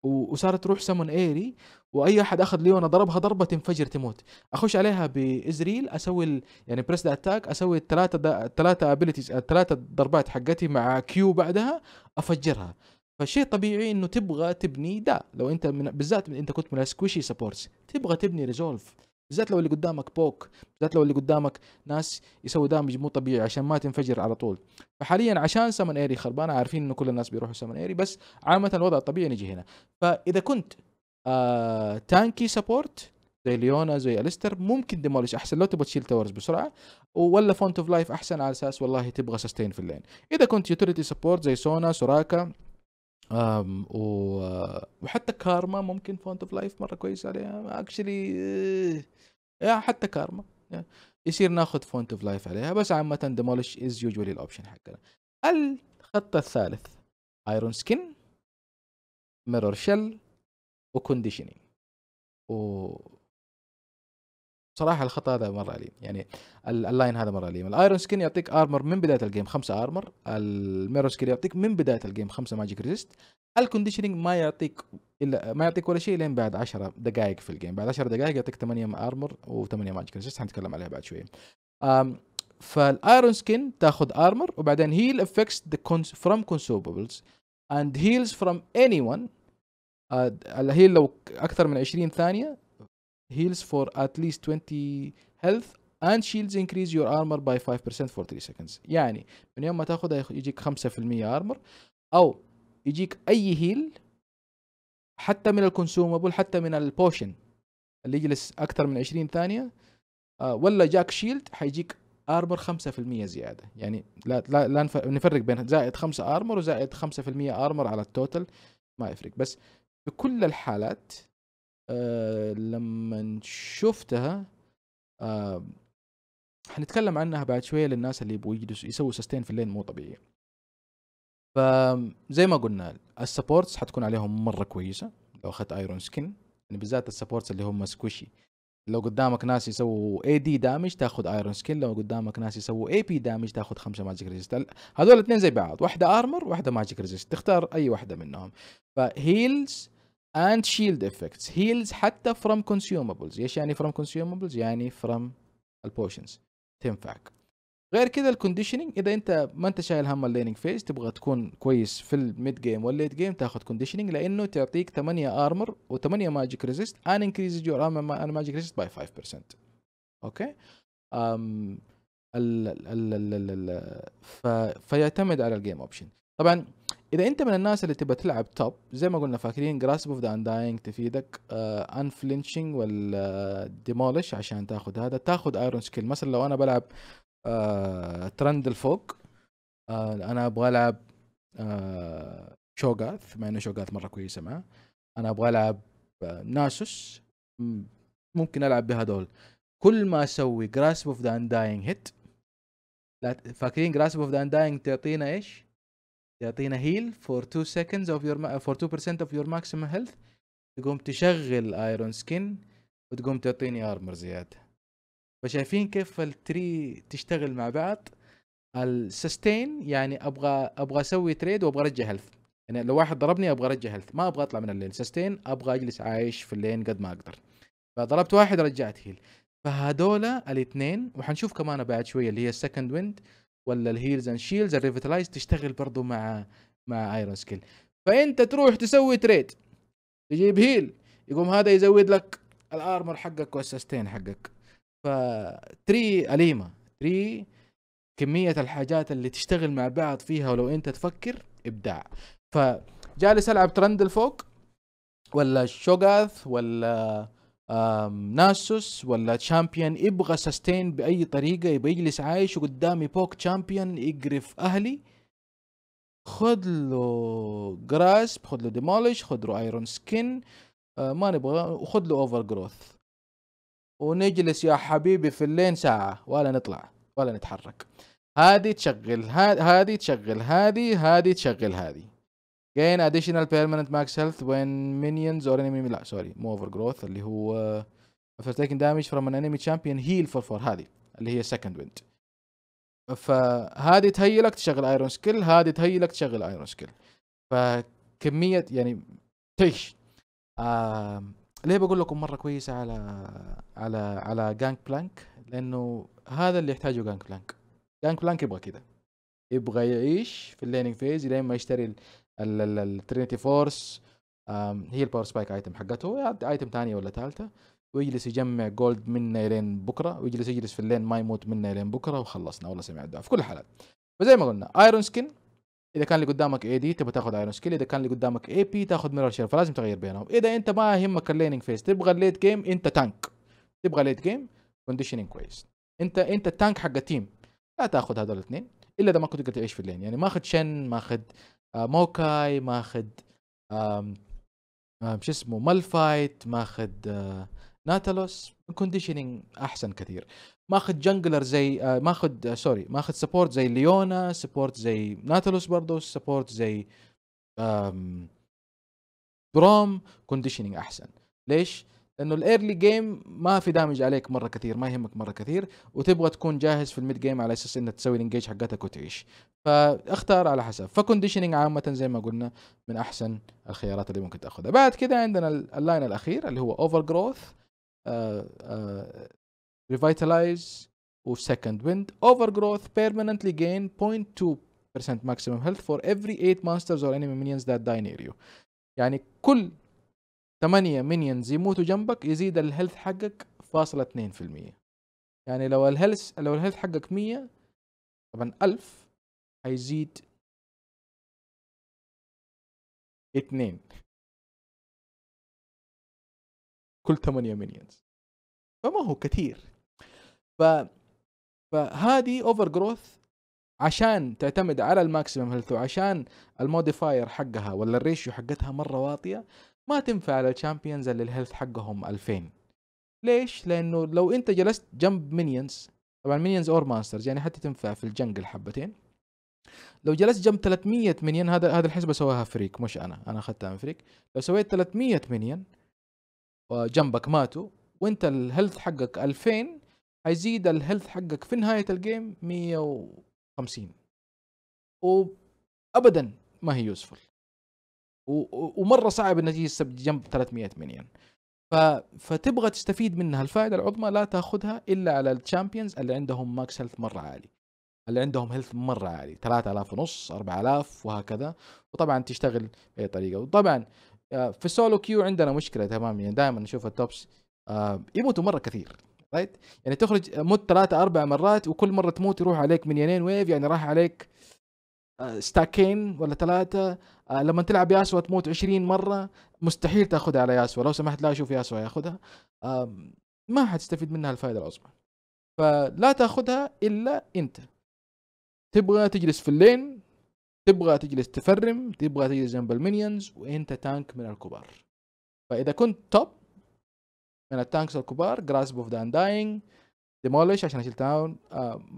Speaker 1: وصارت تروح سمون ايري واي احد اخذ ليونا ضربها ضربه تنفجر تموت اخش عليها بازريل اسوي يعني بريس ذا اتاك اسوي الثلاثه الثلاثه ابيلتيز آه، الثلاثه ضربات حقتي مع كيو بعدها افجرها فشيء طبيعي انه تبغى تبني دا لو انت من... بالذات انت كنت من السكوشي سبورتس تبغى تبني ريزولف بالذات لو اللي قدامك بوك بالذات لو اللي قدامك ناس يسوي دامج مو طبيعي عشان ما تنفجر على طول فحاليا عشان سمن ايري خربانه عارفين انه كل الناس بيروحوا سمن ايري بس عامه الوضع الطبيعي نجي هنا فاذا كنت آه تانكي سبورت زي ليونا زي اليستر ممكن ديموليش احسن لو تبغى تشيل تاورز بسرعه ولا فونت اوف لايف احسن على اساس والله تبغى سستين في اللين اذا كنت يوتيليتي سبورت زي سونا سوراكا أم و... وحتى كارما ممكن فونت اوف لايف مره كويس عليها اكشلي آه، يا آه، حتى كارما آه، يصير ناخذ فونت اوف لايف عليها بس عامه ديمولش از يوجوالي الاوبشن حقنا الخط الثالث ايرون سكين ميرور شيل وكونديشنينج و صراحه الخطا هذا مر علي يعني اللاين هذا مر علي الايرون سكين يعطيك ارمر من بدايه الجيم خمسة ارمر الميرور سكين يعطيك من بدايه الجيم خمسة ماجيك ريزيست الكونديشننج ما يعطيك الا ما يعطيك ولا شيء لين بعد 10 دقائق في الجيم بعد 10 دقائق يعطيك 8 ارمر و8 ماجيك ريزيست حنتكلم عليها بعد شويه فالايرون سكين تاخذ ارمر وبعدين هيل افكتس فروم كونسوبلز اند هيلز فروم اني ون هيل لو اكثر من 20 ثانيه heals for at least 20 health and shields increase your armor by 5% for 3 seconds يعني من يوم ما تاخذها يجيك 5% armor او يجيك اي هيل حتى من الكونسومبل حتى من البوشن اللي يجلس اكثر من 20 ثانيه آه، ولا جاك شيلد حيجيك ارمر 5% زياده يعني لا لا, لا نفرق بين زائد 5 ارمر وزائد 5% ارمر على التوتال ما يفرق بس في كل الحالات أه لما شفتها أه حنتكلم عنها بعد شويه للناس اللي يبغوا يجلسوا يسووا سستين في الليل مو طبيعي فزي ما قلنا السبورتس حتكون عليهم مره كويسه لو اخذت ايرون سكين يعني بالذات السبورتس اللي هم سكوشي لو قدامك ناس يسووا اي دي دامج تاخذ ايرون سكين لو قدامك ناس يسووا اي بي دامج تاخذ خمسه ماجيك ريزيست هذول الاثنين زي بعض واحده ارمر واحده ماجيك ريزيست تختار اي واحده منهم فهيلز and shield effects heals حتى from consumables ايش يعني from consumables يعني from البوشنز تنفعك غير كذا الكونديشننج اذا انت ما انت شايل هم الليننج فيز تبغى تكون كويس في الميد جيم والليت جيم تاخذ كونديشننج لانه تعطيك 8 ارمر و8 ماجيك ريزيست ان انكريز يور ارمر ماجيك ريزيست باي 5% اوكي أم ال ال ال ال فيعتمد على الجيم اوبشن طبعا اذا انت من الناس اللي تبى تلعب توب زي ما قلنا فاكرين جراسب اوف ذا انداينج تفيدك انفلينشنج والديمولش ديمولش عشان تاخذ هذا تاخذ ايرون سكيل مثلا لو انا بلعب ترند آه، الفوق آه، انا ابغى العب شوغاث آه، مع انه شوغاث مره كويسه معه انا ابغى العب ناسوس ممكن العب بهذول كل ما اسوي جراسب اوف ذا انداينج هيت فاكرين جراسب اوف ذا انداينج تعطينا ايش؟ يعطينا هيل فور 2 سكندز اوف يور فور 2% اوف يور ماكسيمم هيلث تقوم تشغل ايرون سكين وتقوم تعطيني ارمر زياده فشايفين كيف التري تشتغل مع بعض السستين يعني ابغى ابغى اسوي تريد وابغى ارجع هيلث يعني لو واحد ضربني ابغى ارجع هيلث ما ابغى اطلع من اللين سستين ابغى اجلس عايش في اللين قد ما اقدر فضربت واحد رجعت هيل فهذولا الاثنين وحنشوف كمان بعد شويه اللي هي السكند ويند ولا الهيلز اند شيلز الريفيتلايز تشتغل برضو مع مع ايرون سكيل فانت تروح تسوي تريد تجيب هيل يقوم هذا يزود لك الارمر حقك والسستين حقك فتري اليمه تري كمية الحاجات اللي تشتغل مع بعض فيها ولو انت تفكر ابداع فجالس العب ترند الفوق ولا الشوغاث ولا ناسوس ولا تشامبيون يبغى سستين باي طريقه يبغى يجلس عايش وقدامي بوك تشامبيون يقرف اهلي خذ له جراسب خذ له ديموليش خذ له ايرون آه، سكين ما نبغى وخذ له اوفر جروث ونجلس يا حبيبي في اللين ساعه ولا نطلع ولا نتحرك هذه تشغل هذه تشغل هذه هذه تشغل هذه gain additional permanent max health when minions or enemy لا سوري مو اوفر جروث اللي هو after taking damage from an enemy champion heal for 4 هذه اللي هي second wind فهذه تهيئ لك تشغل ايرون سكيل هذه تهيئ لك تشغل ايرون سكيل فكمية يعني تعيش آه ليه بقول لكم مرة كويسة على على على جانك بلانك لأنه هذا اللي يحتاجه جانك بلانك جانك بلانك يبغى كذا يبغى يعيش في الليننج فيز لين ما يشتري الترينيتي فورس هي الباور سبايك ايتم حقته ايتم ثانيه ولا ثالثه ويجلس يجمع جولد منا لين بكره ويجلس يجلس في اللين ما يموت منا لين بكره وخلصنا والله سمع الدعاء في كل الحالات فزي ما قلنا ايرون سكين اذا كان اللي قدامك اي دي تبغى تاخذ ايرون سكيل اذا كان اللي قدامك اي بي تاخذ ميرور شير فلازم تغير بينهم اذا انت ما يهمك الليننج فيس تبغى الليت جيم انت تانك تبغى ليت جيم كونديشننج كويس انت انت التانك حق التيم لا تاخذ هذول الاثنين الا اذا ما كنت تقدر تعيش في اللين يعني ما اخذ شن ما اخذ آه، موكاي ماخذ شو اسمه مالفايت ماخذ آه، ناتالوس كونديشننج احسن كثير ماخذ جنجلر زي آه، ماخذ سوري ماخذ سبورت زي ليونا سبورت زي ناتالوس برضو سبورت زي بروم كونديشننج احسن ليش؟ لانه الايرلي جيم ما في دامج عليك مره كثير ما يهمك مره كثير وتبغى تكون جاهز في الميد جيم على اساس انك تسوي الانجيج حقتك وتعيش فاختار على حسب فكونديشننج عامه زي ما قلنا من احسن الخيارات اللي ممكن تاخذها بعد كذا عندنا اللاين الاخير اللي هو اوفر جروث ريفيتالايز وسكند ويند اوفر جروث بيرمننتلي جين 0.2% ماكسيمم هيلث فور every 8 ماسترز اور انمي minions ذات داي نير يو يعني كل 8 مينيونز يموتوا جنبك يزيد الهيلث حقك فاصلة 2% يعني لو الهيلث لو الهيلث حقك 100 طبعا 1000 هيزيد 2 كل 8 مينيونز فما هو كثير ف فهذه اوفر جروث عشان تعتمد على الماكسيمم هيلث وعشان الموديفاير حقها ولا الريشيو حقتها مره واطيه ما تنفع للشامبيونز اللي الهيلث حقهم 2000 ليش؟ لانه لو انت جلست جنب مينيونز طبعا مينيونز اور ماسترز يعني حتى تنفع في الجنجل حبتين لو جلست جنب 300 مينيون هذا هذا الحسبه سواها فريك مش انا انا اخذتها من فريك لو سويت 300 مينيون وجنبك آه، ماتوا وانت الهيلث حقك 2000 هيزيد الهيلث حقك في نهايه الجيم 150 وابدا ما هي يوسفل ومره صعب انك تجي جنب 300 مليون ف... فتبغى تستفيد منها الفائده العظمى لا تاخذها الا على الشامبيونز اللي عندهم ماكس هيلث مره عالي اللي عندهم هيلث مره عالي 3000 ونص 4000 وهكذا وطبعا تشتغل باي طريقه وطبعا آه، في سولو كيو عندنا مشكله تمام يعني دائما نشوف التوبس آه، يموتوا مره كثير رايت يعني تخرج مت ثلاثة أربع مرات وكل مرة تموت يروح عليك مليونين ويف يعني راح عليك آه، ستاكين ولا ثلاثة آه، لما تلعب ياسوا تموت 20 مرة مستحيل تاخذها على ياسوا لو سمحت لا اشوف ياسوا ياخذها ما حتستفيد منها الفائدة العظمى فلا تاخذها الا انت تبغى تجلس في اللين تبغى تجلس تفرم تبغى تجلس جنب المينيونز وانت تانك من الكبار فاذا كنت توب من التانكس الكبار جراسب اوف ذا انداينج ديمولش عشان اشيل تاون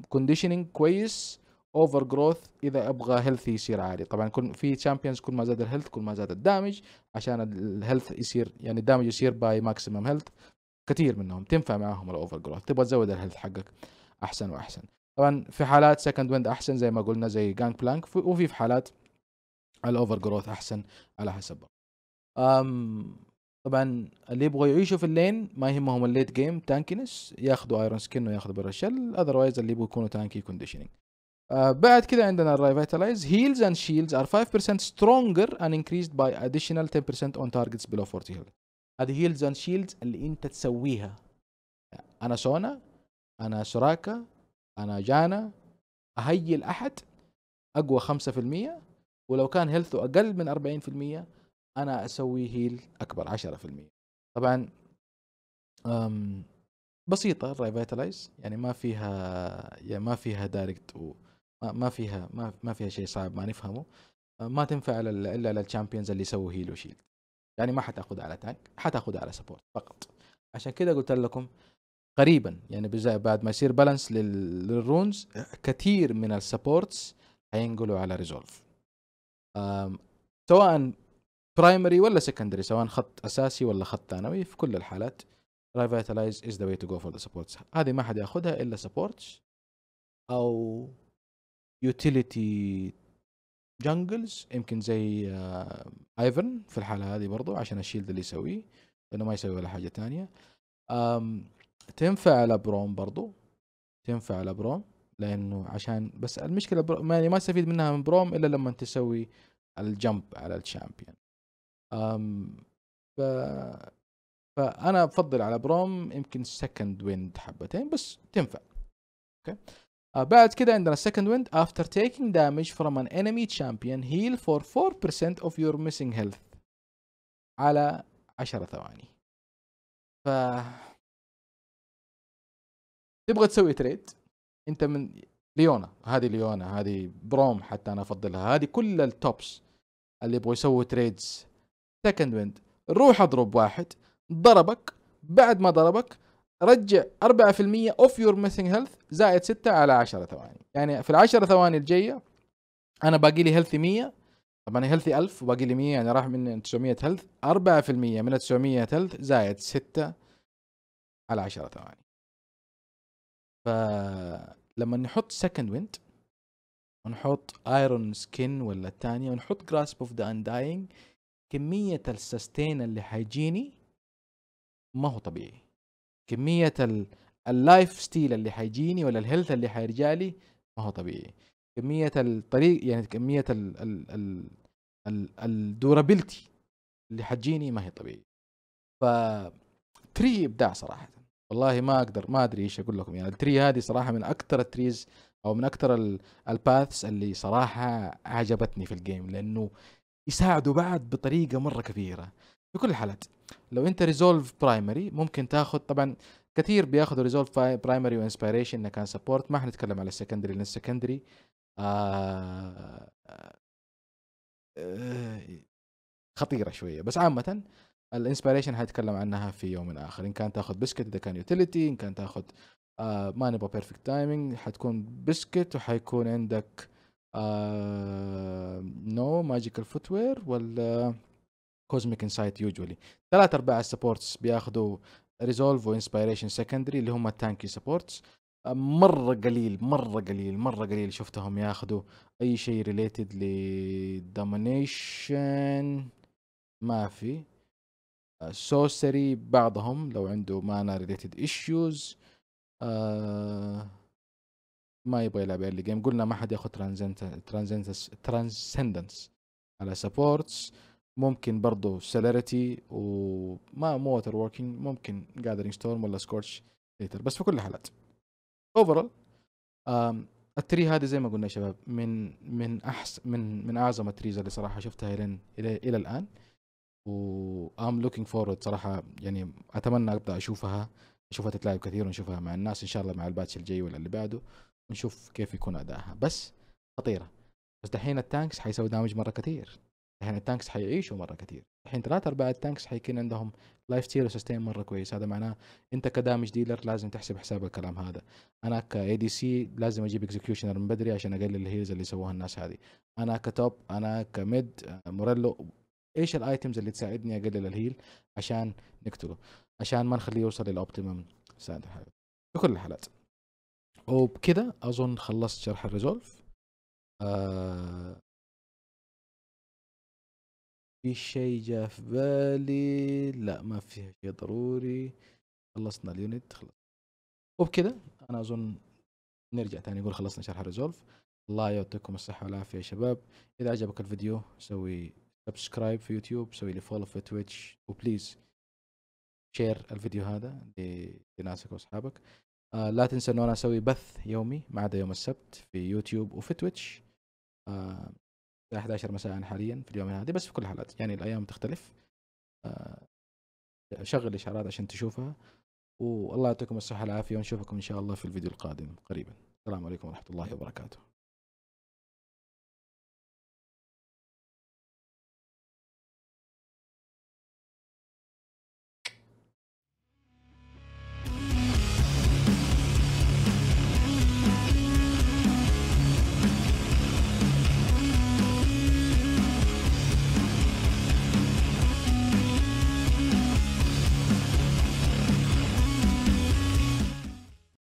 Speaker 1: كونديشننج كويس اوفر جروث اذا ابغى هيلث يصير عالي طبعا كل في تشامبيونز كل ما زاد الهيلث كل ما زاد الدامج عشان الهيلث يصير يعني الدامج يصير باي ماكسيمم هيلث كثير منهم تنفع معاهم الاوفر جروث تبغى تزود الهيلث حقك احسن واحسن طبعا في حالات سكند ويند احسن زي ما قلنا زي جانج بلانك وفي في حالات الاوفر جروث احسن على حسب أم طبعا اللي يبغوا يعيشوا في اللين ما يهمهم الليت جيم تانكينس ياخذوا ايرون سكين وياخذوا برشل اذروايز اللي يبغوا يكونوا تانكي كونديشننج آه، بعد كذا عندنا الريفيتالايز هيلز اند شيلدز ار 5% سترونجر اند انكريزد باي اديشنال 10% اون تارجتس بلو 40 هيلث هذه هيلز اند شيلدز اللي انت تسويها انا سونا انا شراكه انا جانا اهيل احد اقوى 5% ولو كان هيلثه اقل من 40% انا اسوي هيل اكبر 10% طبعا بسيطه الريفيتالايز يعني ما فيها يعني ما فيها دايركت ما فيها ما ما فيها شيء صعب ما نفهمه آه، ما تنفع الا للشامبيونز اللي يسووا هيلو شيلد يعني ما حتاخذها على تانك حتاخذها على سبورت فقط عشان كذا قلت لكم قريبا يعني بعد ما يصير بالانس للرونز آه، كثير من السبورتس حينقلوا على ريزولف سواء برايمري ولا سكندري سواء خط اساسي ولا خط ثانوي في كل الحالات ريفيتالايز از ذا واي تو جو فور ذا سبورتس هذه ما حد ياخذها الا سبورتس او يوتيليتي جانجلز يمكن زي ايفن آه، في الحاله هذه برضو عشان الشيلد اللي يسويه لانه ما يسوي ولا حاجه ثانيه تنفع على بروم برضو تنفع على بروم لانه عشان بس المشكله ما يعني ما استفيد منها من بروم الا لما تسوي الجمب على الشامبيون ف... فانا افضل على بروم يمكن سكند ويند حبتين بس تنفع اوكي آه، بعد كده عندنا second wind after taking damage from an enemy champion heal for 4% of your missing health على 10 ثواني ف تبغى تسوي تريد انت من ليونا هذه ليونا هذه بروم حتى انا افضلها هذه كل التوبس اللي يبغوا يسووا تريدز سكند ويند روح اضرب واحد ضربك بعد ما ضربك رجع 4% اوف يور ميسنج هيلث زائد 6 على 10 ثواني يعني في ال 10 ثواني الجايه انا باقي لي هيلثي 100 طبعا هيلثي 1000 وباقي لي 100 يعني راح من 900 هيلث 4% من ال 900 هيلث زائد 6 على 10 ثواني فلما نحط سكند ويند ونحط ايرون سكين ولا الثانيه ونحط جراسب اوف ذا انداينج كميه السستين اللي حيجيني ما هو طبيعي كميه اللايف ستيل اللي حيجيني ولا الهيلث اللي حيرجع لي ما هو طبيعي كميه الطريق يعني كميه ال ال ال ال الدورابيلتي اللي حتجيني ما هي طبيعي ف تري ابداع صراحه والله ما اقدر ما ادري ايش اقول لكم يعني التري هذه صراحه من اكثر التريز او من اكثر الباثس اللي صراحه عجبتني في الجيم لانه يساعدوا بعض بطريقه مره كبيره في كل الحالات لو انت ريزولف برايمري ممكن تاخذ طبعا كثير بياخذوا ريزولف برايمري وانسبيريشن كان سبورت ما حنتكلم على السكندري لان السكندري آه آه خطيره شويه بس عامه الانسبيريشن حنتكلم عنها في يوم اخر ان كان تاخذ بسكت اذا كان يوتيليتي ان كان تاخذ آه ما نبغى بيرفكت تايمينج حتكون بسكت وحيكون عندك آه نو ماجيكال فوتوير ولا كوزميك انسايت يوجولي ثلاث ارباع السبورتس بياخذوا ريزولف وانسبيريشن سكندري اللي هم التانكي سبورتس مره قليل مره قليل مره قليل شفتهم ياخذوا اي شيء ريليتد لدومينيشن ما في سوسري آه، بعضهم لو عنده مانا ريليتد ايشوز ما يبغى يلعب ايرلي جيم قلنا ما حد ياخذ ترانزنتس ترانزندنس على سبورتس ممكن برضه سيلاريتي وما مو ووتر ووركينج ممكن جاذرينج ستورم ولا سكورش ليتر بس في كل الحالات اوفرال التري هذه زي ما قلنا يا شباب من من احسن من من اعظم التريز اللي صراحه شفتها الى الى, إلى الان و ام لوكينج فورورد صراحه يعني اتمنى ابدا اشوفها اشوفها تتلعب كثير ونشوفها مع الناس ان شاء الله مع الباتش الجاي ولا اللي بعده ونشوف كيف يكون ادائها بس خطيره بس دحين التانكس حيسوي دامج مره كثير الحين يعني التانكس حيعيشوا مره كثير الحين ثلاثة ارباع التانكس حيكون عندهم لايف ستيل وسستين مره كويس هذا معناه انت كدامج ديلر لازم تحسب حساب الكلام هذا انا كاي دي سي لازم اجيب اكزكيوشنر من بدري عشان اقلل الهيلز اللي سووها الناس هذه انا كتوب انا كميد موريلو ايش الايتمز اللي تساعدني اقلل الهيل عشان نقتله عشان ما نخليه يوصل للاوبتيمم ساعد كل الحالات وبكذا اظن خلصت شرح الريزولف آه في شيء جاء في بالي لا ما فيها شيء ضروري خلصنا اليونت خلص وبكذا انا اظن نرجع ثاني نقول خلصنا شرح ريزولف الله يعطيكم الصحه والعافيه يا شباب اذا عجبك الفيديو سوي سبسكرايب في يوتيوب سوي لي فولو في تويتش وبليز شير الفيديو هذا لناسك واصحابك آه لا تنسى انه انا اسوي بث يومي ما عدا يوم السبت في يوتيوب وفي تويتش آه 11 مساء حاليا في اليوم هذا بس في كل الحالات يعني الايام تختلف آه، شغل الاشعارات عشان تشوفها والله يعطيكم الصحه والعافيه ونشوفكم ان شاء الله في الفيديو القادم قريبا السلام عليكم ورحمه الله وبركاته